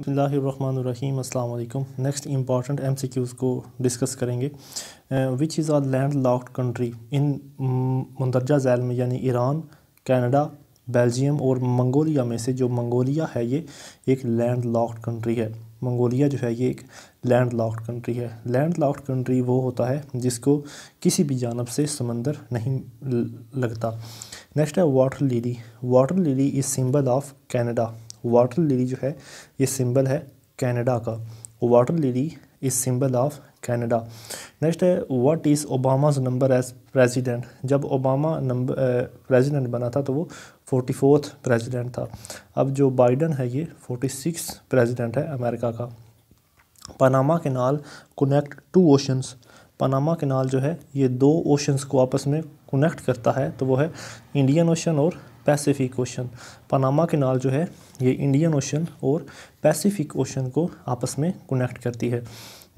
बसमीम अल्लाम next important M C Qs को डिस्कस करेंगे which is are land locked country in मंदरजा जैल में यानी ईरान कनाडा बेल्जियम और मंगोलिया में से जो मंगोलिया है ये एक लैंड लॉक्ड कंट्री है मंगोलिया जो है ये एक लैंड लॉक्ड कंट्री है लैंड लॉक्ड कंट्री वो होता है जिसको किसी भी जानब से समंदर नहीं लगता नेक्स्ट है water lily water lily is symbol of Canada water lily जो है ये सिंबल है कनाडा का water lily is symbol of Canada next है what is Obama's number as president जब ओबामा नंबर प्रेसिडेंट बना था तो वो फोर्टी फोर्थ प्रेजिडेंट था अब जो बाइडन है ये फोर्टी सिक्स प्रेजिडेंट है अमेरिका का पनामा के नाल कनेक्ट टू ओशंस पनामा के नाल जो है ये दो ओशंस को आपस में कनेक्ट करता है तो वो है इंडियन ओशन और पैसिफिक ओशन पनामा नाल जो है ये इंडियन ओशन और पैसिफिक ओशन को आपस में कनेक्ट करती है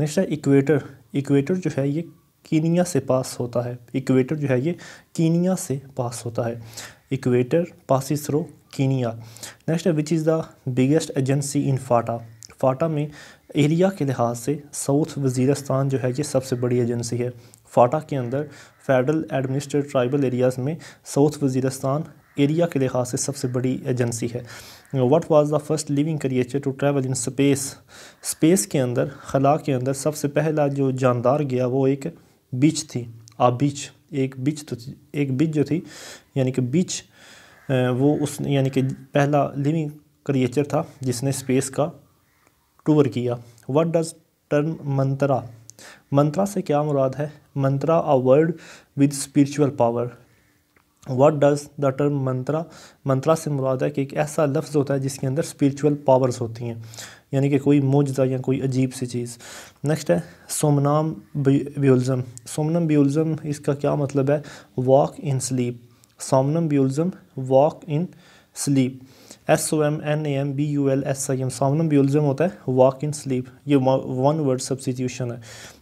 नेक्स्ट है इक्वेटर इक्वेटर जो है ये कीनिया से पास होता है इक्वेटर जो है ये कीनिया से पास होता है equator passes through Kenya next है which is the biggest agency in FATA FATA में एरिया के लिहाज से साउथ वज़ीरस्तान जो है ये सबसे बड़ी एजेंसी है फाटा के अंदर फेडरल एडमिनिस्ट्रेट ट्राइबल एरियाज़ में साउथ वज़ीरस्तान एरिया के लिहाज से सबसे बड़ी एजेंसी है what was the first living creature to travel in space space के अंदर खला के अंदर सबसे पहला जो जानदार गया वो एक बीच थी आ बीच एक बीच तो एक बीच जो थी यानी कि बीच वो उस यानी कि पहला लिविंग क्रिएचर था जिसने स्पेस का टूर किया what does term mantra mantra से क्या मुराद है mantra a word with spiritual power what does the term mantra mantra से मुराद है कि एक ऐसा लफ्ज़ होता है जिसके अंदर स्परिचुअल पावर्स होती हैं यानी कि कोई मौजा या कोई अजीब सी चीज़ नेक्स्ट है सोमनाम ब्यूल्ज़म सोमनम ब्यूलज़म इसका क्या मतलब है walk in sleep somnambulism walk in sleep S O M N A M B U L I S M somnambulism होता है वॉक इन स्लीप ये वन वर्ड सब्सिट्यूशन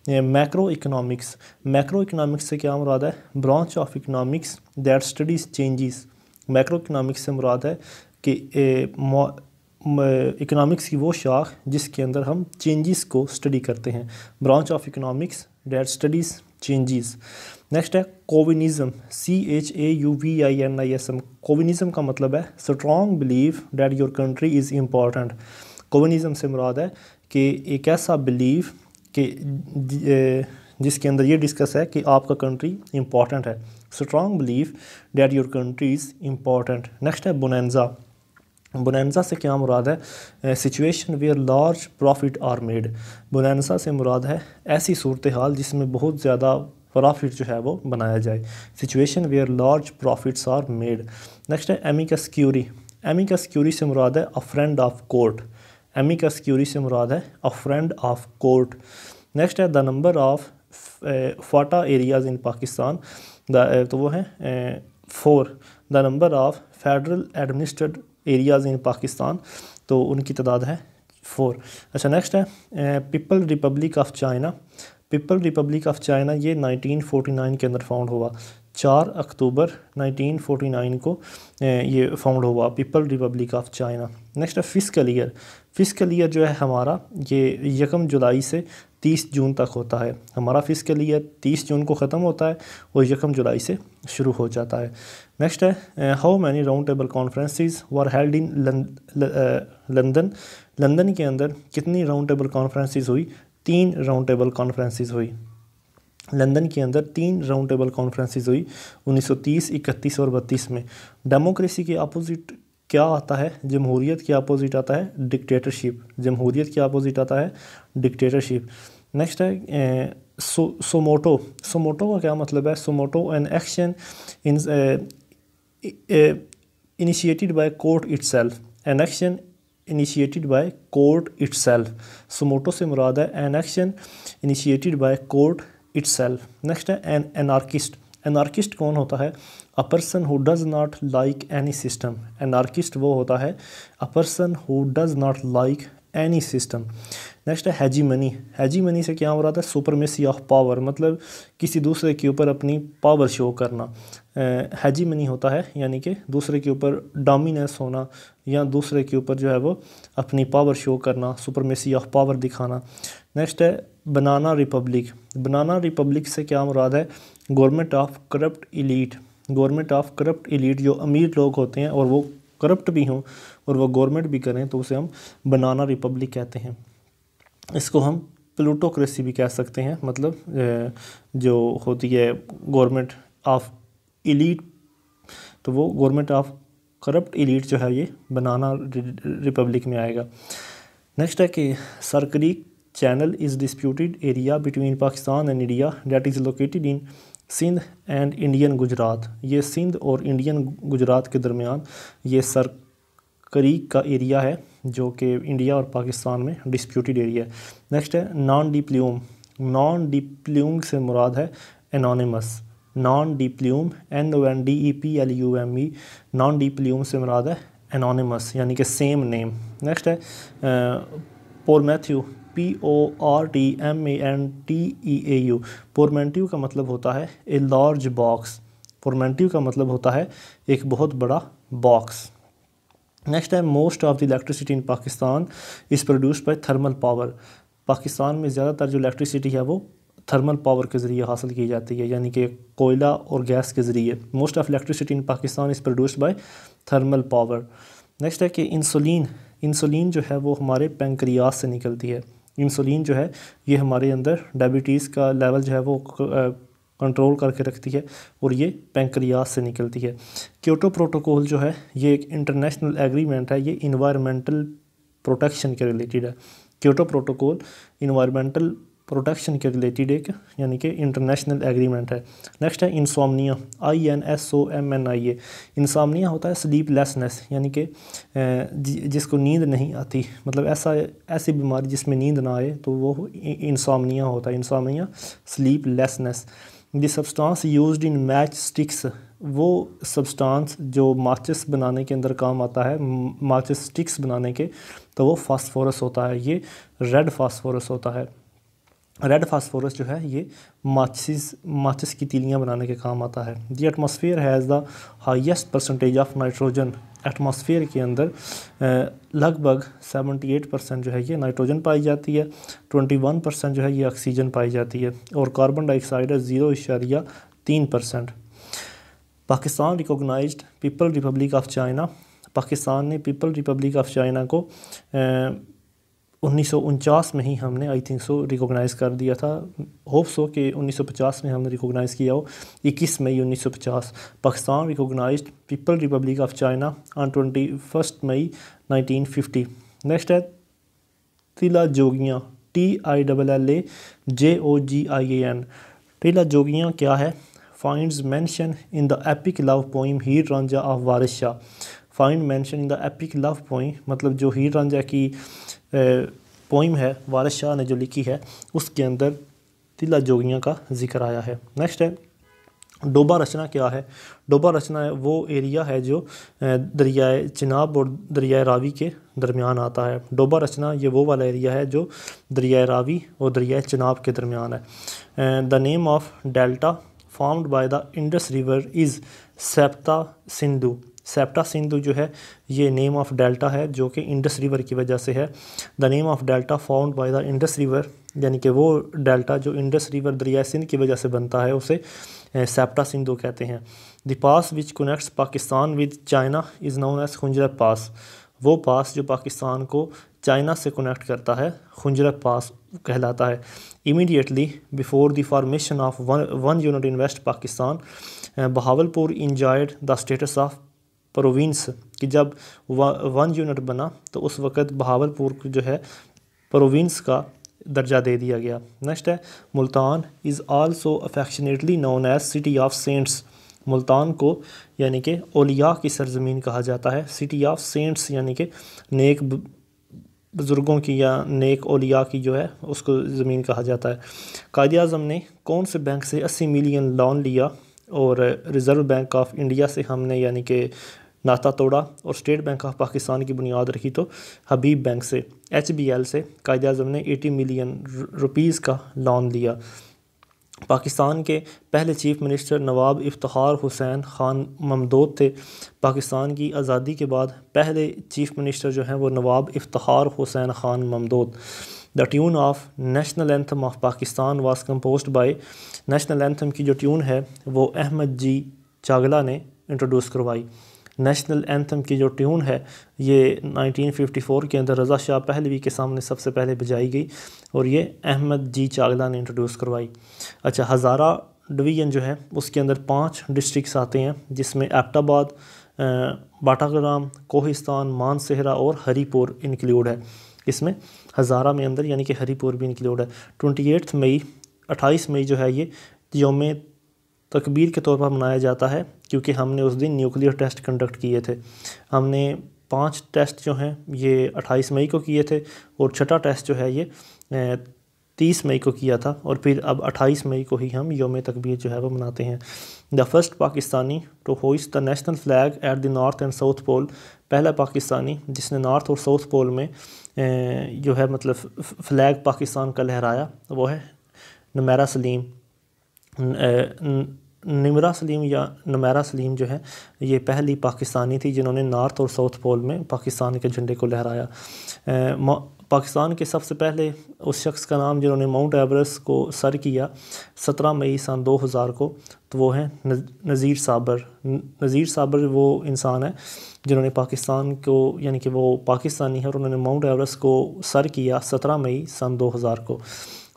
है मैक्रो इकोनॉमिक्स मैक्रो इकोनॉमिक्स से क्या मुराद है branch of economics that studies changes macro economics से मुराद है कि इकोनॉमिक्स की वो शाख जिसके अंदर हम चेंजेस को स्टडी करते हैं branch of economics that studies changes next है chauvinism C H A U V I N I S M chauvinism का मतलब है strong believe that your country is important chauvinism से मुराद है कि एक ऐसा बिलीव कि जिसके अंदर ये डिस्कस है कि आपका कंट्री इम्पॉर्टेंट है strong believe that your country is important next है बुनैनजा बुनैनजा से क्या मुराद है situation where large profit are made bonanza से मुराद है ऐसी सूरत हाल जिसमें बहुत ज़्यादा प्रॉफिट जो है वो बनाया जाए situation where large profits are made next है amicus curiae amicus curiae से मुराद है a friend of court amicus curiae से मुराद है a friend of court next है the number of FATA areas in Pakistan तो वो है four the number of federal administrate areas in Pakistan तो उनकी तादाद है फोर अच्छा नेक्स्ट है people republic of China people republic of China ये 1949 के अंदर फाउंड हुआ चार अक्टूबर 1949 को ये फाउंड हुआ people republic of China next है फिजिकल ईयर फिजिकल ईयर जो है हमारा ये यकम जुलाई से तीस जून तक होता है हमारा फिजिकल ईयर तीस जून को ख़त्म होता है और यकम जुलाई से शुरू हो जाता है नेक्स्ट है how many round table conferences were held in London London के अंदर कितनी राउंड टेबल कॉन्फ्रेंसिस हुई तीन राउंड टेबल कॉन्फ्रेंसिस हुई लंदन के अंदर तीन राउंड टेबल कॉन्फ्रेंसिस हुई 1930, 31 और 32 में डेमोक्रेसी के अपोजिट क्या आता है जमहूरीत के अपोजिट आता है डिक्टेटरशिप जमहूरीत के अपोजिट आता है डिक्टेटरशिप नेक्स्ट है ए, सो सोमोटो सोमोटो का क्या मतलब है suo motu an action in initiated by court itself an action initiated by court itself suo motu से मुराद है an action initiated by court itself next है एन एनार्किस्ट एनार्किस्ट कौन होता है a person who does not like any system anarchist वो होता है a person who does not like any system next है हैजी मनी हैजी मनी से क्या हो रहा था सुपरमेसी ऑफ पावर मतलब किसी दूसरे के ऊपर अपनी पावर शो करना हैजीमनी होता है यानी कि दूसरे के ऊपर डामिनेंस होना या दूसरे के ऊपर जो है वो अपनी पावर शो करना सुपरमेसी ऑफ पावर दिखाना नेक्स्ट है बनाना रिपब्लिक बनाना रिपब्लिक से क्या मुराद है government of corrupt elite government of corrupt elite जो अमीर लोग होते हैं और वो करप्ट भी हों और वह गवर्नमेंट भी करें तो उसे हम बनाना रिपब्लिक कहते हैं इसको हम प्लूटोक्रेसी भी कह सकते हैं मतलब जो होती है गवर्नमेंट ऑफ इलीट तो वो गवर्नमेंट ऑफ करप्ट इलीट जो है ये बनाना रिपब्लिक में आएगा नेक्स्ट है कि Sir Creek channel is disputed area between Pakistan and India that is located in Sindh and Indian Gujarat ये सिंध और इंडियन गुजरात के दरमियान ये सर करीक का एरिया है जो कि इंडिया और पाकिस्तान में डिस्प्यूटेड एरिया है नेक्स्ट है नॉन डिप्ल्यूम नॉन डिप्ल्यूम से मुराद है anonymous nom de plume N O N D E P L U M E nom de plume से मुराद है एनोनिमस यानी कि सेम नेम नेक्स्ट है portmanteau P O R T M A N T E A U portmanteau का मतलब होता है ए लार्ज बॉक्स पोरमेंटिव का मतलब होता है एक बहुत बड़ा बॉक्स नेक्स्ट है most of the electricity in Pakistan is produced by thermal power Pakistan में ज़्यादातर जो इलेक्ट्रिसिटी है वो थर्मल पावर के ज़रिए हासिल की जाती है यानी कि कोयला और गैस के ज़रिए most of electricity in Pakistan is produced by thermal power next है कि इंसुलिन इंसुलिन जो है वो हमारे पेंक्रियाज से निकलती है इंसुलिन जो है ये हमारे अंदर डायबिटीज़ का लेवल जो है वो कंट्रोल करके रखती है और ये पेंक्रियाज से निकलती है क्योटो प्रोटोकॉल जो है ये एक इंटरनेशनल एग्रीमेंट है ये इन्वायरमेंटल प्रोटेक्शन के रिलेटेड है क्योटो प्रोटोकॉल इन्वायरमेंटल प्रोटेक्शन के रिलेटेड एक यानी कि इंटरनेशनल एग्रीमेंट है नेक्स्ट है insomnia I N S O M N I A insomnia होता है स्लीप लेसनेस यानी कि जिसको नींद नहीं आती मतलब ऐसा ऐसी बीमारी जिसमें नींद ना आए तो वो इंसामनिया होता है insomnia sleeplessness the substance used in match sticks वो सब्सटेंस जो माचिस बनाने के अंदर काम आता है माचिस स्टिक्स बनाने के तो वो फास्फोरस होता है ये रेड फास्फोरस होता है रेड फास्फोरस जो है ये माचिस माचिस की तीलियाँ बनाने के काम आता है the atmosphere has the highest percentage of nitrogen atmosphere के अंदर लगभग 78 परसेंट जो है ये नाइट्रोजन पाई जाती है 21 परसेंट जो है ये ऑक्सीजन पाई जाती है और कार्बन डाइऑक्साइड है ज़ीरो इशारिया तीन percent Pakistan recognise people republic of China Pakistan ने पीपल रिपब्लिक ऑफ चाइना को उन्नीस में ही हमने आई थिंक सो रिकॉग्नाइज़ कर दिया था होप सो कि 1950 में हमने रिकॉग्नाइज़ किया हो 21 मई 1950 Pakistan recognise people republic of China on twenty first May 1950 next है Tilla Jogian T I double L A J O G I A N Tilla Jogian क्या है find mention in the epic love poem Heer Ranjha of Waris Shah find mention in the epic love poem मतलब जो हीर रांझा की poem है वारिस शाह ने जो लिखी है उसके अंदर तिला जोगियाँ का जिक्र आया है नेक्स्ट है डोबा रचना क्या है डोबा रचना वो एरिया है जो दरियाए चिनाब और दरियाए रावी के दरमियान आता है डोबा रचना ये वो वाला एरिया है जो दरियाए रावी और दरियाए चिनाब के दरमियान है the name of delta formed by the Indus river is Septa Sindhu Septa Sindhu जो है ये नेम ऑफ डेल्टा है जो कि इंडस रिवर की वजह से है the name of delta found by the Indus river यानी कि वो डेल्टा जो इंडस रिवर दरिया सिंध की वजह से बनता है उसे सेप्टा सिंधु कहते हैं the pass which connects Pakistan with China is known as Khunjerab pass वो पास जो पाकिस्तान को चाइना से कनेक्ट करता है खुंजरा पास कहलाता है immediately before the formation of one one unit in west Pakistan Bahawalpur enjoyed the status of province कि जब वन यूनिट बना तो उस वक़्त बहावलपुर को जो है प्रोविंस का दर्जा दे दिया गया नेक्स्ट है Multan is also affectionately known as city of saints Multan को यानी कि ओलिया की सरजमीन कहा जाता है सिटी ऑफ सेंट्स यानी कि नेक बुज़ुर्गों की या नेक ओलिया की जो है उसको ज़मीन कहा जाता है कायद अजम ने कौन से बैंक से अस्सी मिलियन लोन लिया और रिज़र्व बैंक ऑफ इंडिया से हमने यानी कि नाता तोड़ा और स्टेट बैंक ऑफ पाकिस्तान की बुनियाद रखी तो हबीब बैंक से एच बी एल से कायद अजम ने एटी मिलियन रुपीज़ का लोन लिया पाकिस्तान के पहले चीफ मिनिस्टर नवाब इफ्तार हुसैन ख़ान ममदोद थे पाकिस्तान की आज़ादी के बाद पहले चीफ मिनिस्टर जो हैं वो Nawab Iftikhar Hussain Khan Mamdot the tune of national anthem of Pakistan was compose by national anthem की जो ट्यून है वो अहमद जी चागला ने इंट्रोड्यूस करवाई नेशनल एंथम की जो ट्यून है ये 1954 के अंदर रज़ा शाह पहलवी के सामने सबसे पहले बजाई गई और ये अहमद जी चागला ने इंट्रोड्यूस करवाई अच्छा हज़ारा डिवीज़न जो है उसके अंदर पाँच डिस्ट्रिक्स आते हैं जिसमें एबटाबाद बाटाग्राम कोहिस्तान मानसेहरा और हरीपुर इंक्लूड है इसमें हज़ारा में अंदर यानी कि हरीपुर भी इंक्लूड है ट्वेंटी मई अट्ठाईस मई जो है ये योम तकबीर के तौर पर मनाया जाता है क्योंकि हमने उस दिन न्यूक्लियर टेस्ट कंडक्ट किए थे हमने पांच टेस्ट जो हैं ये 28 मई को किए थे और छठा टेस्ट जो है ये तीस मई को किया था और फिर अब अट्ठाईस मई को ही हम योम तकबीर जो है वो मनाते हैं the first Pakistani to hoist the national flag at the north and south pole पहला पाकिस्तानी जिसने नॉर्थ और साउथ पोल में जो है मतलब फ्लैग पाकिस्तान का लहराया वो है नमेरा सलीम नमरा सलीम या नमैरा सलीम जो है ये पहली पाकिस्तानी थी जिन्होंने नॉर्थ और साउथ पोल में पाकिस्तान के झंडे को लहराया पाकिस्तान के सबसे पहले उस शख्स का नाम जिन्होंने माउंट एवरेस्ट को सर किया सत्रह मई सन दो हज़ार को तो वो हैं नज़ीर साबर नज़ीर साबर वो इंसान है जिन्होंने पाकिस्तान को यानी कि वो पाकिस्तानी है और उन्होंने माउंट एवरेस्ट को सर किया सत्रह मई सन दो हज़ार को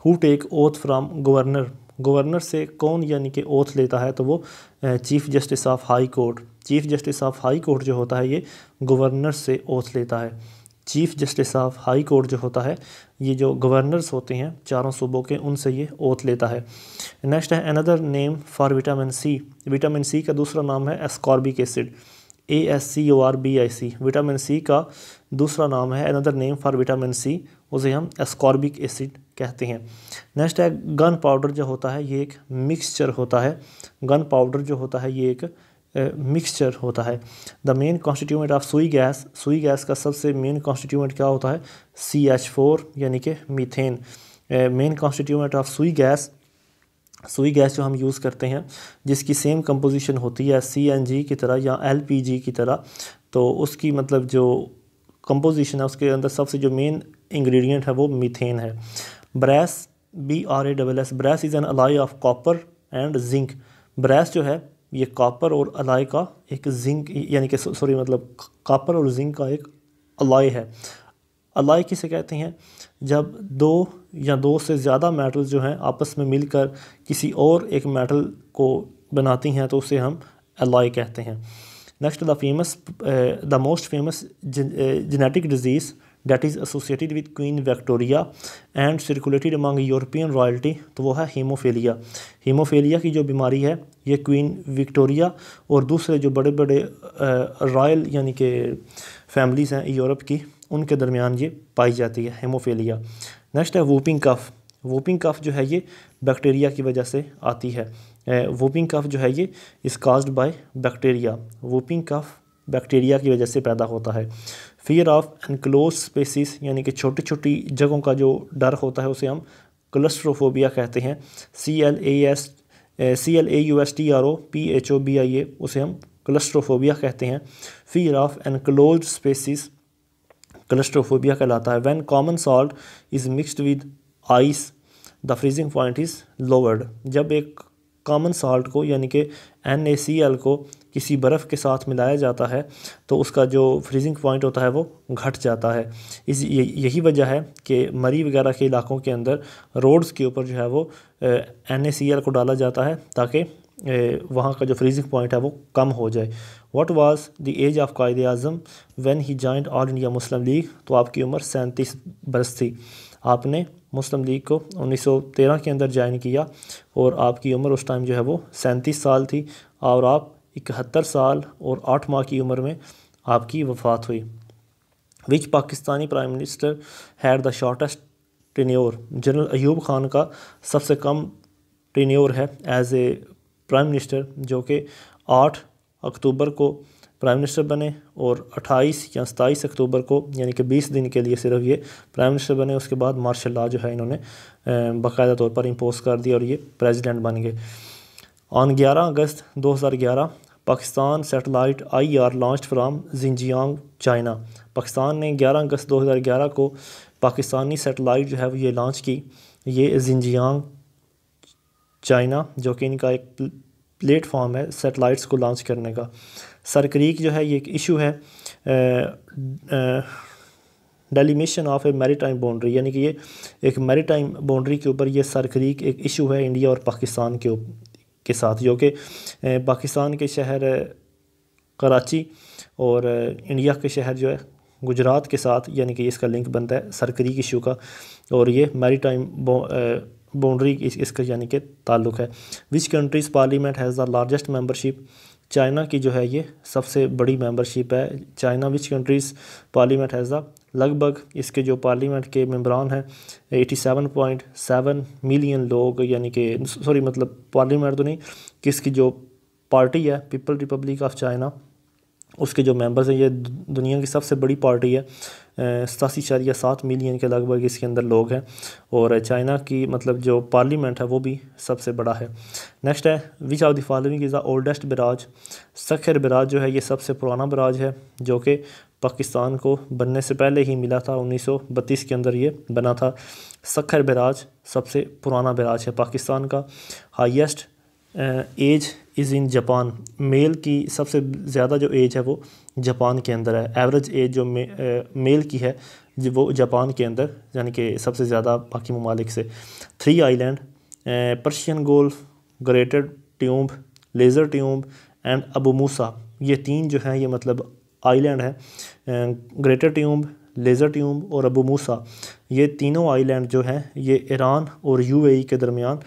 who take oath from governor governor से कौन यानी कि ओथ लेता है तो वो chief justice of high court chief justice of high court जो होता है ये गवर्नर से ओथ लेता है chief justice of high court जो होता है ये जो गवर्नर्स होते हैं चारों सूबों के उनसे ये ओथ लेता है नेक्स्ट है another name for vitamin C vitamin C का दूसरा नाम है ascorbic acid A S C O R B I C vitamin C का दूसरा नाम है another name for vitamin C उसे हम एस्कॉर्बिक एसिड कहते हैं नेक्स्ट है गन पाउडर जो होता है ये एक मिक्सचर होता है गन पाउडर जो होता है ये एक मिक्सचर होता है the main constituent of Sui gas Sui gas का सबसे मेन कॉन्स्टिट्यूमेंट क्या होता है सी एच फोर यानी कि methane main constituent of Sui gas Sui gas जो हम यूज़ करते हैं जिसकी सेम कंपोजिशन होती है सी एन जी की तरह या एल पी जी की तरह तो उसकी मतलब जो कंपोजिशन है उसके अंदर सबसे जो मेन इंग्रेडिएंट है वो मीथेन है brass B R A double S brass is an alloy of copper and zinc brass जो है ये कॉपर और अलाई का एक जिंक यानी कि सॉरी मतलब कॉपर और जिंक का एक अलाई है अलाई किसे कहते हैं जब दो या दो से ज़्यादा मेटल जो हैं आपस में मिलकर किसी और एक मेटल को बनाती हैं तो उसे हम अलाई कहते हैं next the famous the most famous genetic disease that is associated with Queen Victoria and circulated among European royalty तो वो है हीमोफेलिया हीमोफेलिया की जो बीमारी है ये क्वीन विक्टोरिया और दूसरे जो बड़े बड़े रॉयल यानी कि फैमिलीज़ हैं यूरोप की उनके दरमियान ये पाई जाती है हेमोफेलिया नेक्स्ट है वोपिंग कफ वोपिंग कफ जो है ये बैक्टीरिया की वजह से आती है वोपिंग कफ जो है ये is caused by bacteria whooping cough bacteria की वजह से पैदा होता है फियर ऑफ एनक्लोज स्पेसिस यानी कि छोटी छोटी जगहों का जो डर होता है उसे हम क्लस्ट्रोफोबिया कहते हैं C L A S C L A U S T R O P H O B I A उसे हम क्लस्ट्रोफोबिया कहते हैं fear of enclose spaces claustrophobia कहलाता है when common salt is mixed with ice the freezing point is lowered जब एक common salt को यानी कि एन ए सी एल को किसी बर्फ़ के साथ मिलाया जाता है तो उसका जो फ्रीजिंग पॉइंट होता है वो घट जाता है इस यही वजह है कि मरी वगैरह के इलाकों के अंदर रोड्स के ऊपर जो है वो एन को डाला जाता है ताकि वहाँ का जो फ्रीजिंग पॉइंट है वो कम हो जाए what was the age of Quaid Azam when he joined All India Muslim League तो आपकी उम्र सैंतीस बरस थी आपने मुस्लिम लीग को 1913 के अंदर ज्वाइन किया और आपकी उम्र उस टाइम जो है वो सैंतीस साल थी और आप इकहत्तर साल और आठ माह की उम्र में आपकी वफात हुई which Pakistani prime minister had the shortest tenure general Ayub Khan का सबसे कम टेन्योर है एज ए प्राइम मिनिस्टर जो कि आठ अक्टूबर को प्राइम मिनिस्टर बने और 28 या सताईस अक्टूबर को यानी कि 20 दिन के लिए सिर्फ ये प्राइम मिनिस्टर बने उसके बाद मार्शल लॉ जो है इन्होंने बाकायदा तौर पर इम्पोज कर दिया और ये प्रेसिडेंट बन गए ऑन ग्यारह अगस्त दो हज़ार ग्यारह Pakistan satellite I R launch from Xinjiang China Pakistan ने ग्यारह अगस्त दो हज़ार ग्यारह को पाकिस्तानी सेटेलाइट जो है वो ये लॉन्च की ये जिंजियांग चाइना जो कि इनका एक प्लेटफॉर्म है सेटेलाइट्स को लॉन्च करने का सरक्रीक जो है ये एक इशू है डेलीमेशन ऑफ ए मेरी टाइम बाउंड्री यानी कि ये एक मेरी टाइम बाउंड्री के ऊपर ये सरक्रीक एक इशू है इंडिया और पाकिस्तान के के साथ जो कि पाकिस्तान के शहर कराची और इंडिया के शहर जो है गुजरात के साथ यानी कि इसका लिंक बनता है सरकरी की शू का और ये मेरी टाइम बाउंड्री इस, इसका यानी कि ताल्लुक है which country's parliament has the largest membership China की जो है ये सबसे बड़ी मेंबरशिप है China which country's parliament has the लगभग इसके जो पार्लियामेंट के मम्बरान हैं 87.7 मिलियन लोग यानी कि सॉरी मतलब पार्लियामेंट तो नहीं कि इसकी जो पार्टी है पीपल रिपब्लिक ऑफ चाइना उसके जो मेंबर्स हैं ये दुनिया की सबसे बड़ी पार्टी है सतासी या सात मिलियन के लगभग इसके अंदर लोग हैं और चाइना की मतलब जो पार्लियामेंट है वो भी सबसे बड़ा है नेक्स्ट है which of the following is the oldest barrage Sukkur barrage जो है ये सबसे पुराना बराज है जो कि पाकिस्तान को बनने से पहले ही मिला था 1932 के अंदर ये बना था सखर बराज सबसे पुराना बराज है पाकिस्तान का highest age is in Japan male की सबसे ज़्यादा जो एज है वो जापान के अंदर है एवरेज एज जो मे, मेल की है वो जापान के अंदर यानी कि सबसे ज़्यादा बाकी ममालिक से three island Persian Gulf Greater Tunb Lesser Tunb and Abu Musa ये तीन जो हैं ये मतलब आइलैंड है um, Greater Tunb Lesser Tunb और अबू मूसा ये तीनों आइलैंड जो हैं ये ईरान और यूएई के दरमियान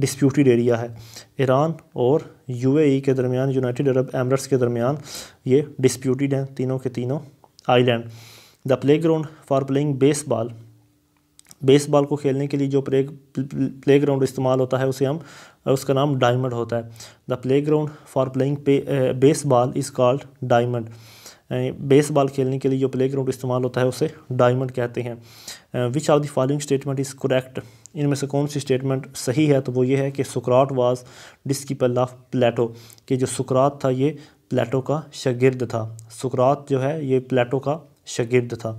डिस्प्यूटेड एरिया है ईरान और यूएई के दरमियान यूनाइटेड अरब एमरेट्स के दरमियान ये डिस्प्यूटेड हैं तीनों के तीनों island the play ground for playing base ball baseball को खेलने के लिए जो प्ले प्ले ग्राउंड इस्तेमाल होता है उसे हम उसका नाम डायमंड होता है the play ground for playing base ball is called diamond base ball खेलने के लिए जो प्ले ग्राउंड इस्तेमाल होता है उसे डायमंड कहते हैं which are the following statement is correct इनमें से कौन सी स्टेटमेंट सही है तो वो ये है कि सुकरात वाज डिस्कीपल ऑफ प्लेटो कि जो सुकरात था ये प्लेटो का शगिर्द था सुकरात जो है ये प्लेटो का शगिर्द था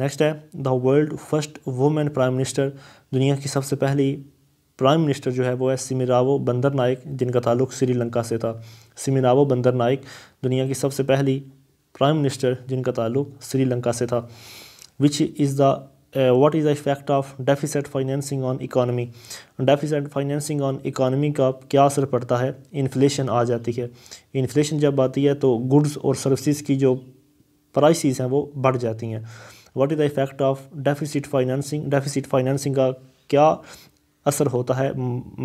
नेक्स्ट है the world first women prime minister दुनिया की सबसे पहली प्राइम मिनिस्टर जो है वो है सिमिरावो बंदर नायक जिनका ताल्लुक श्रीलंका से था सिमिरावो बंदर नायक दुनिया की सबसे पहली प्राइम मिनिस्टर जिनका ताल्लुक श्रीलंका से था which is the what is the effect of deficit financing on economy deficit financing on economy का क्या असर पड़ता है इन्फ्लेशन आ जाती है इन्फ्लेशन जब आती है तो गुड्स और सर्विस की जो प्राइसिस हैं वो बढ़ जाती हैं what is the effect of deficit financing deficit financing का क्या असर होता है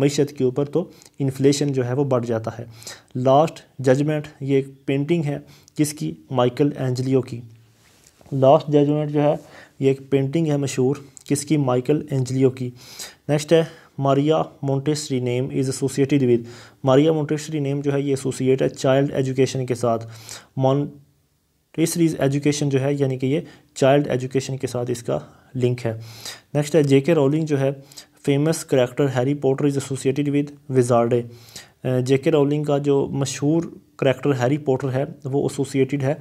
मीशत के ऊपर तो इन्फ्लेशन जो है वो बढ़ जाता है लास्ट जजमेंट ये एक पेंटिंग है किसकी माइकल एंजलियो की लास्ट जजमेंट जो है ये एक पेंटिंग है मशहूर किसकी माइकल एंजलियो की नेक्स्ट है Maria Montessori name is associated with Maria Montessori name जो है ये एसोसिएट है चाइल्ड एजुकेशन के साथ मॉन तो ये सीरीज़ एजुकेशन जो है यानी कि ये चाइल्ड एजुकेशन के साथ इसका लिंक है नेक्स्ट है जे के रोलिंग जो है famous character Harry Potter is associated with wizardry J K Rowling का जो मशहूर करैक्टर हैरी पॉटर है वो एसोसिएटेड है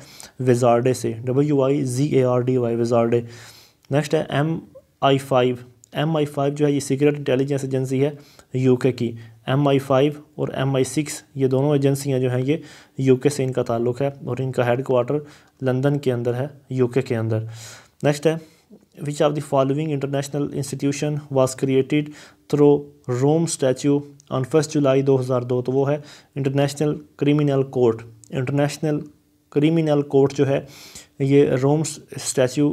विजार्डे से W I G A R D Y wizardry next है M I five M I five जो है ये सीक्रेट इंटेलिजेंस एजेंसी है यूके की एम आई फाइव और एम आई सिक्स ये दोनों एजेंसियाँ जो हैं ये यूके से इनका ताल्लुक है और इनका हेड क्वार्टर लंदन के अंदर है यूके के अंदर नेक्स्ट है which are the following international institution was created through Rome statue on first July 2002 तो वो है international criminal court international criminal court जो है ये रोम्स स्टैचू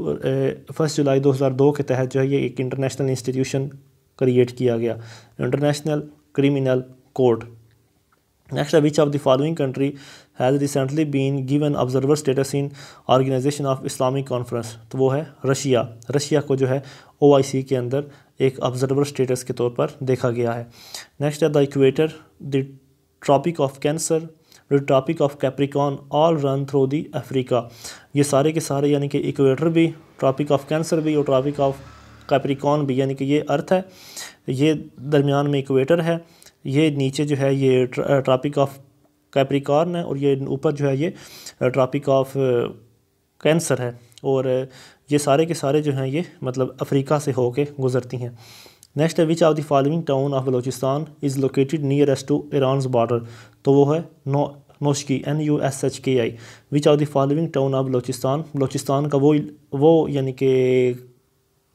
फर्स्ट जुलाई 2002 के तहत जो है ये एक इंटरनेशनल इंस्टीट्यूशन क्रिएट किया गया international criminal court next which of the following country has recently been given observer status in organisation of Islamic conference तो वो है रशिया रशिया को जो है ओ आई सी के अंदर एक ऑब्जर्वर स्टेटस के तौर पर देखा गया है नेक्स्ट है the equator the tropic of Cancer the tropic of Capricorn all run through the Africa ये सारे के सारे यानी कि इक्वेटर भी ट्रॉपिक ऑफ कैंसर भी और ट्रॉपिक ऑफ कैप्रिकॉन भी यानी कि ये अर्थ है ये दरमियान में इक्वेटर है ये नीचे जो है ये ट्रॉपिक ऑफ कैप्रिकॉन है और ये ऊपर जो है ये ट्रॉपिक ऑफ कैंसर है और uh, ये सारे के सारे जो हैं ये मतलब अफ्रीका से होके गुजरती हैं नेक्स्ट है which of the following town of Balochistan is located nearest to Iran border तो वो है no Noshki N U S H K I which are the following town of Balochistan Balochistan का वो वो यानी कि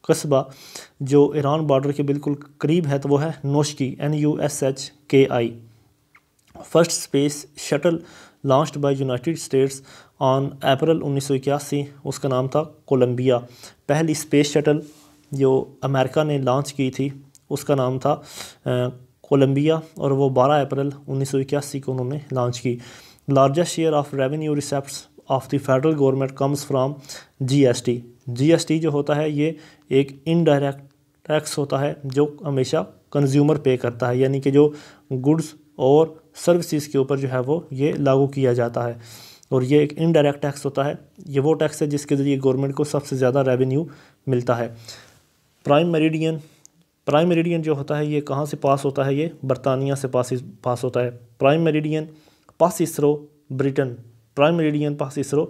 कस्बा जो ईरान बॉर्डर के बिल्कुल करीब है तो वो है Noshki N U S H K I first space shuttle launched by United States on April उन्नीस सौ इक्यासी उसका नाम था कोलंबिया पहली स्पेस शटल जो अमेरिका ने लॉन्च की थी उसका नाम था कोलंबिया और वो 12 अप्रैल उन्नीस को उन्होंने लॉन्च की largest share of revenue receipt of the federal government comes from G S जो होता है ये एक इनडायरेक्ट टैक्स होता है जो हमेशा कंज्यूमर पे करता है यानी कि जो गुड्स और सर्विसेज के ऊपर जो है वो ये लागू किया जाता है और ये एक इनडायरेक्ट टैक्स होता है ये वो टैक्स है जिसके ज़रिए गवर्नमेंट को सबसे ज़्यादा रेवेन्यू मिलता है प्राइम मेरिडियन प्राइम मेरिडियन जो होता है ये कहाँ से पास होता है ये बरतानिया से पास पास होता है प्राइम मेरिडियन पास इसरो ब्रिटेन प्राइम मेरिडियन पास इसरो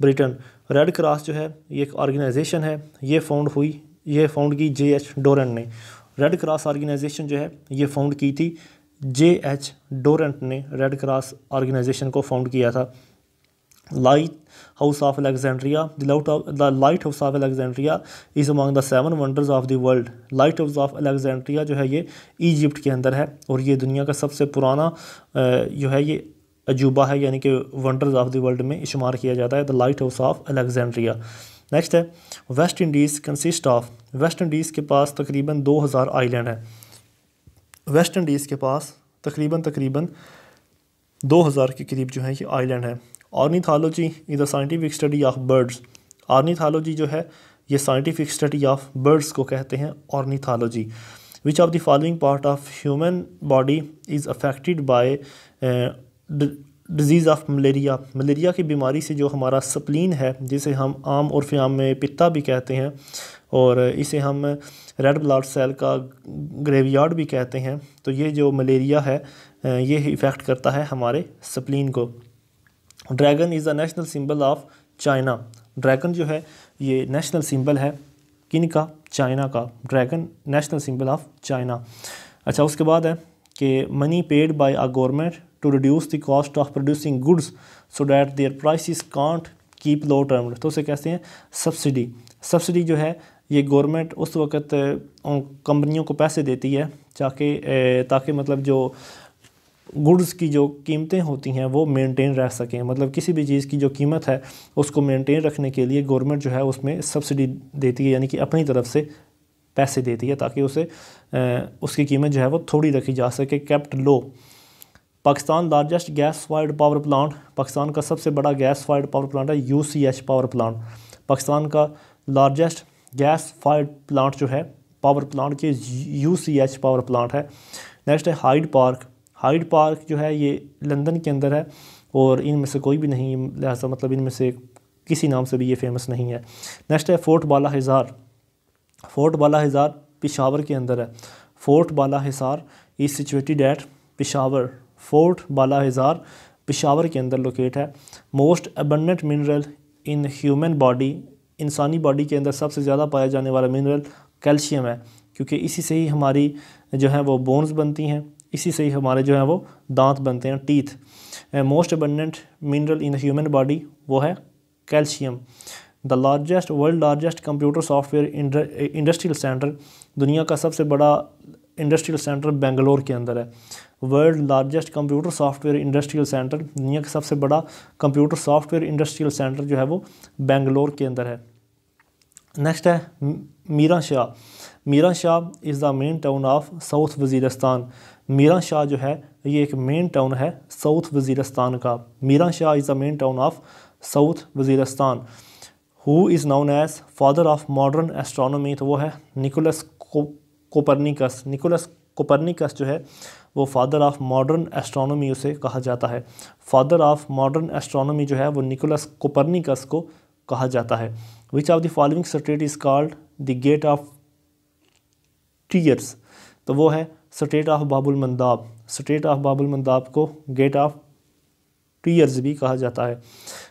ब्रिटेन रेड क्रॉस जो है ये एक ऑर्गेनाइजेशन है ये फाउंड हुई ये फाउंड की जे एच डोरेंट ने रेड क्रॉस ऑर्गेनाइजेशन जो है ये फाउंड की थी जे एच डोरेंट ने रेड क्रॉस ऑर्गेनाइजेशन को फाउंड किया था light house of Light House of Alexandria. The Lighthouse of Alexandria is among the wonders of the world light house of Alexandria जो है ये इजिप्ट के अंदर है और ये दुनिया का सबसे पुराना जो है ये अजूबा है यानी कि वंडर्स ऑफ द वर्ल्ड में शुमार किया जाता है the light house of Alexandria next है West Indies consist of West Indies के पास तकरीबन दो हज़ार आईलैंड है वेस्ट इंडीज़ के पास तकरीबन तकरीबन दो हज़ार के करीब जो है ये आईलैंड है ornithology is a scientific study of birds ornithology जो है ये साइंटिफिक स्टडी ऑफ बर्ड्स को कहते हैं ornithology which of the following part of human body is affected by disease of malaria malaria की बीमारी से जो हमारा स्प्लीन है जिसे हम आम और फ्याम में पिता भी कहते हैं और इसे हम रेड ब्लड सेल का ग्रेवयार्ड भी कहते हैं तो ये जो मलेरिया है uh, ये इफ़ेक्ट करता है हमारे स्प्लीन को dragon is the national symbol of China dragon जो है ये नेशनल सिंबल है किन का चाइना का dragon national symbol of China अच्छा उसके बाद है कि money paid by a government to reduce the cost of producing goods so that their prices can keep low term तो उसे कहते हैं सब्सिडी सब्सिडी जो है ये गवर्नमेंट उस वक्त कंपनियों को पैसे देती है ताकि ताकि मतलब जो गुड्स की जो कीमतें होती हैं वो मेंटेन रह सकें मतलब किसी भी चीज़ की जो कीमत है उसको मेंटेन रखने के लिए गवर्नमेंट जो है उसमें सब्सिडी देती है यानी कि अपनी तरफ से पैसे देती है ताकि उसे उसकी कीमत जो है वो थोड़ी रखी जा सके kept low Pakistan largest gas वाइड पावर प्लांट पाकिस्तान का सबसे बड़ा गैस वाइड पावर प्लांट है यू पावर प्लांट पाकिस्तान का लार्जेस्ट गैस फाइड प्लांट जो है पावर प्लांट के यू पावर प्लांट है नेक्स्ट है हाइड पार्क हाइड पार्क जो है ये लंदन के अंदर है और इनमें से कोई भी नहीं लिहाजा मतलब इनमें से किसी नाम से भी ये फेमस नहीं है नेक्स्ट है फोर्ट बाला हिसार फोर्ट बाला हिसार पिशावर के अंदर है Fort Bala Hisar is situated at Peshawar Fort Bala Hisar Peshawar के अंदर लोकेट है most abundant mineral in human body इंसानी बॉडी के अंदर सबसे ज़्यादा पाया जाने वाला मिनरल कैल्शियम है क्योंकि इसी से ही हमारी जो है वो बोन्स बनती हैं इसी से ही हमारे जो है वो दांत बनते हैं teeth most abundant mineral in the human body वो है calcium the largest world largest computer software industrial centre दुनिया का सबसे बड़ा इंडस्ट्रियल सेंटर बेंगलोर के अंदर है world largest computer software industrial centre दुनिया का सबसे बड़ा कंप्यूटर सॉफ्टवेयर इंडस्ट्रियल सेंटर जो है वो बेंगलोर के अंदर है नेक्स्ट है Miran Shah Miran Shah is the main town of South Waziristan Miran Shah जो है ये एक मेन टाउन है साउथ वज़ीरस्तान का Miran Shah is the main town of South Waziristan who is known as father of modern astronomy तो वो है निकोलस कोपरनिकस निकोलस कोपरनिकस जो है वो फादर ऑफ मॉडर्न एस्ट्रोनॉमी उसे कहा जाता है फादर ऑफ मॉडर्न एस्ट्रोनॉमी जो है वो निकोलस कोपरनिकस को कहा जाता है which of the following state is called the gate of tears तो वो है state of Bab el Mandeb state of Bab el Mandeb को गेट ऑफ टीयर्स भी कहा जाता है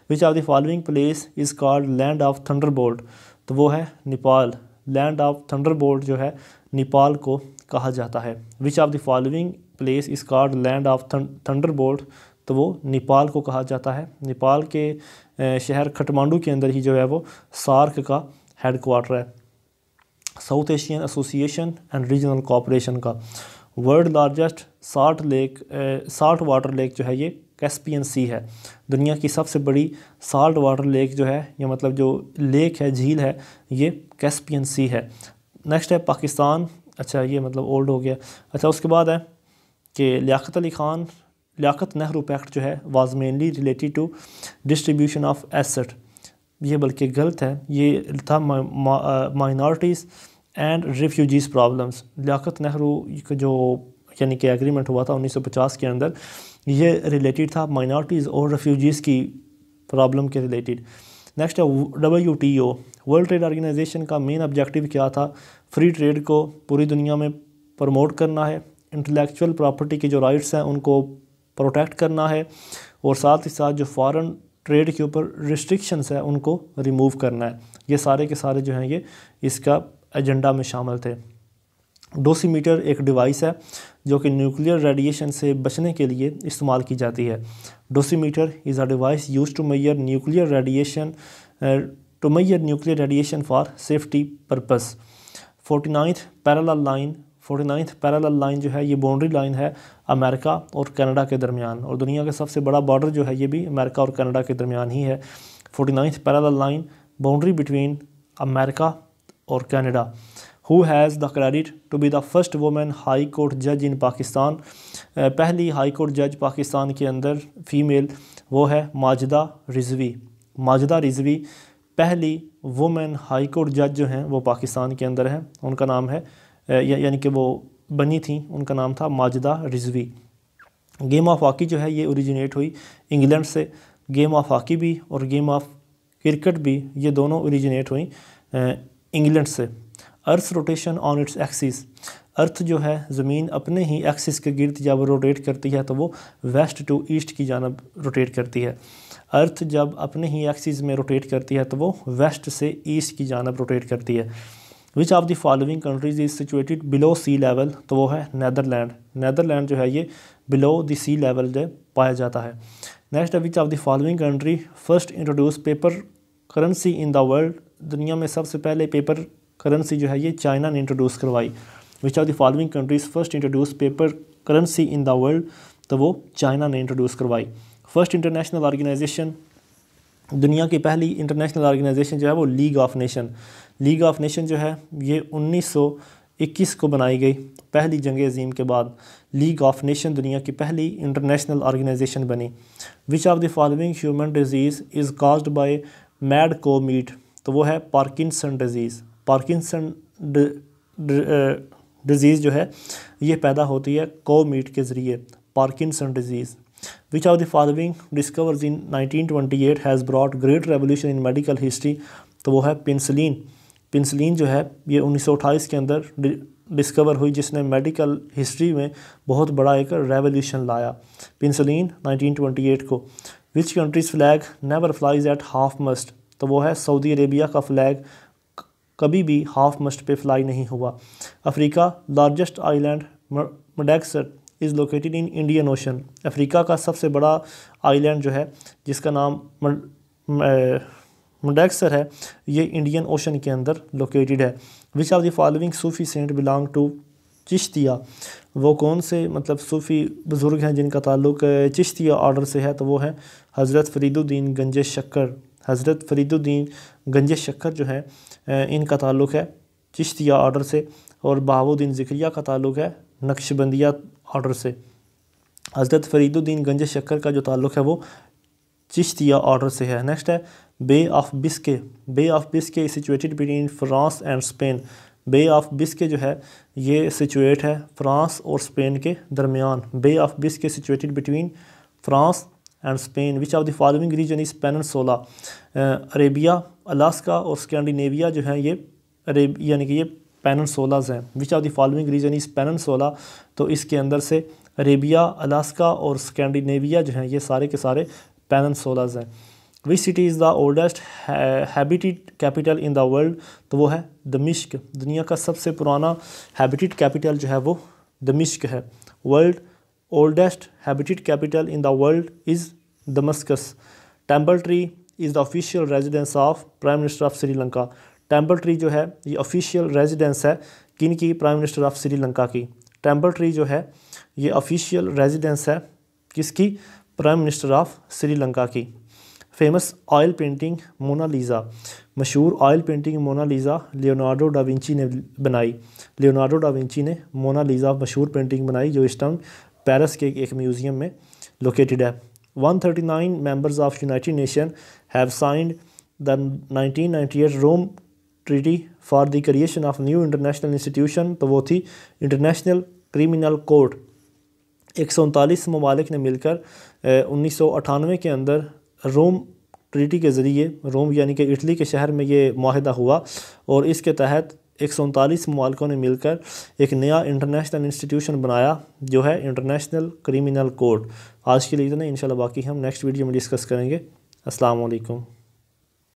which of the following place is called land of thunderbolt तो वो है नेपाल लैंड ऑफ थंडरबोल्ट जो है नेपाल को कहा जाता है which of the following place is called land of thunderbolt तो वो नेपाल को कहा जाता है नेपाल के शहर खटमांडू के अंदर ही जो है वो सार्क का हेड है South Asian Association and Regional Cooperation का world largest salt lake salt water lake जो है ये कैस्पियन सी है दुनिया की सबसे बड़ी साल्ट वाटर लेक जो है या मतलब जो लेक है झील है ये कैस्पियन सी है नेक्स्ट है पाकिस्तान अच्छा ये मतलब ओल्ड हो गया अच्छा उसके बाद है कि लियाकत अली ख़ान लियाकत नेहरू पैक्ट जो है was mainly related to distribution of asset ये बल्कि गलत है ये था minorities and refugees problems Liaquat Nehru का जो यानी कि एग्रीमेंट हुआ था 1950 के अंदर ये रिलेटेड था माइनॉरिटीज़ और रेफ्यूजीज़ की प्रॉब्लम के रिलेटेड नेक्स्ट है W T O World Trade Organisation का मेन ऑब्जेक्टिव क्या था फ्री ट्रेड को पूरी दुनिया में प्रमोट करना है इंटेलेक्चुअल प्रॉपर्टी के जो राइट्स हैं उनको प्रोटेक्ट करना है और साथ ही साथ जो फॉरेन ट्रेड के ऊपर रिस्ट्रिक्शंस हैं उनको रिमूव करना है ये सारे के सारे जो हैं ये इसका एजेंडा में शामिल थे डोसीमीटर एक डिवाइस है जो कि न्यूक्लियर रेडिएशन से बचने के लिए इस्तेमाल की जाती है dosimeter is a device use to measure nuclear radiation to measure nuclear radiation for safety purpose forty ninth parallel line forty ninth parallel line जो है ये बाउंड्री लाइन है अमेरिका और कनाडा के दरमियान और दुनिया का सबसे बड़ा बॉर्डर जो है ये भी अमेरिका और कनाडा के दरमियान ही है forty ninth parallel line boundary between America और Canada who has the credit to be the first women high court जज इन पाकिस्तान पहली हाई कोर्ट जज पाकिस्तान के अंदर फीमेल वो है माजदा रिजवी माजदा रिजवी पहली वुमेन हाई कोर्ट जज जो हैं वो पाकिस्तान के अंदर हैं उनका नाम है या, यानी कि वो बनी थी उनका नाम था Majida Rizvi game of hockey जो है ये ओरिजिनेट हुई इंग्लैंड से गेम ऑफ हॉकी भी और गेम ऑफ क्रिकेट भी ये दोनों ओरिजिनेट हुई इंग्लैंड से earth rotation on its axis earth जो है ज़मीन अपने ही एक्सिस के गिरद जब रोटेट करती है तो वो वेस्ट टू ईस्ट की जानब रोटेट करती है अर्थ जब अपने ही एक्सिस में रोटेट करती है तो वो वेस्ट से ईस्ट की जानब रोटेट करती है which of the following countries is situated below sea level तो वो है नैदरलैंड नैदरलैंड जो है ये बिलो द सी लेवल जो पाया जाता है नेक्स्ट है which of the following country first introduce paper currency in the world दुनिया में सबसे पहले पेपर करेंसी जो है ये चाइना ने इंट्रोड्यूस करवाई which are the following countries first introduce paper currency in the world तो वो चाइना ने इंट्रोड्यूस करवाई फर्स्ट इंटरनेशनल ऑर्गेनाइजेशन दुनिया की पहली इंटरनेशनल ऑर्गेनाइजेशन जो है वो league of nation league of nation जो है ये 1921 को बनाई गई पहली जंग अजीम के बाद लीग ऑफ नेशन दुनिया की पहली इंटरनेशनल ऑर्गेनाइजेशन बनी which of the following human disease is caused by mad cow meat तो वो है पार्किंसन डिज़ीज़ पार्किंसन डिज़ीज़ जो है ये पैदा होती है को मीट के ज़रिए Parkinson disease which are the following discovers in 1928 has brought great revolution in medical history तो वो है पिंसलिन पिंसलिन जो है ये 1928 के अंदर डिस्कवर हुई जिसने मेडिकल हिस्ट्री में बहुत बड़ा एक रेवोल्यूशन लाया ट्वेंटी 1928 को which countries flag never flies at half mast तो वो है सऊदी अरेबिया का फ्लैग कभी भी हाफ मस्ट पे फ्लाई नहीं हुआ Africa largest island Madagascar is located in Indian Ocean Africa का सबसे बड़ा आइलैंड जो है जिसका नाम मडेक्सर है ये इंडियन ओशन के अंदर लोकेटेड है which are the following Sufi saint belong to Chishtiya वो कौन से मतलब सूफ़ी बुज़ुर्ग हैं जिनका ताल्लुक चिश्तिया ऑर्डर से है तो वो है हज़रत फरीदुद्दीन गंजे शक्कर हज़रत फरीदुद्दीन गंजे शक्कर जो है इनका ताल्लुक़ है चिश्तिया आर्डर से और बहाउद्दीन ज़िक्रिया का ताल्लुक़ है नक्शबंदिया आर्डर से हज़रत फरीदुद्दीन गंजे शक्कर का जो ताल्लुक़ है वो चिश्तिया ऑर्डर से है नेक्स्ट है Bay of Biscay Bay of Biscay situated between France and Spain Bay of Biscay जो है ये सिचुएट है फ्रांस और स्पेन के दरमियान Bay of Biscay situated between France and Spain which of the following region is peninsula? सोला Arabia Alaska और Scandinavia जो है ये अरेब यानी कि ये सोलाज हैं which of the following region is सोला तो इसके अंदर से अरेबिया अलास्का और स्कैंडिनेविया जो हैं ये सारे के सारे सोलाज हैं which city is the oldest habited capital in the world तो वो है दमिश्क दुनिया का सबसे पुराना हैबिटेड कैपिटल जो है वो दमिश्क है world oldest habitat capital in the world is Damascus. Temple tree is the official residence of Prime Minister of Sri Lanka. Temple tree जो है ये ऑफिशियल रेजिडेंस है किन की प्राइम मिनिस्टर ऑफ श्रीलंका की टेम्पल ट्री जो है ये ऑफिशियल रेजिडेंस है किसकी minister of sri lanka की फेमस ऑयल पेंटिंग मोनालिज़ा मशहूर oil painting Mona Lisa Leonardo da Vinci ने बनाई लियोनार्डो डाविंची ने मोनालिज़ा मशहूर पेंटिंग बनाई जो इस टाइम पेरिस के एक म्यूज़ियम में लोकेटेड है 139 members of United Nation have signed the 1998 Rome treaty for the creation of new international institution तो वो थी इंटरनेशनल क्रिमिनल कोर्ट एक सौ उनतालीस ममालिक ने मिलकर उन्नीस सौ अठानवे के अंदर रोम ट्रीटी के ज़रिए रोम यानी कि इटली के शहर में ये माहिदा हुआ और इसके तहत एक सौ उनतालीस ममालिकों ने मिलकर एक नया इंटरनेशनल इंस्टीट्यूशन बनाया जो है इंटरनेशनल क्रिमिनल कोर्ट आज के लिए इतना इन बाकी हम नेक्स्ट वीडियो में डिस्कस करेंगे असलकम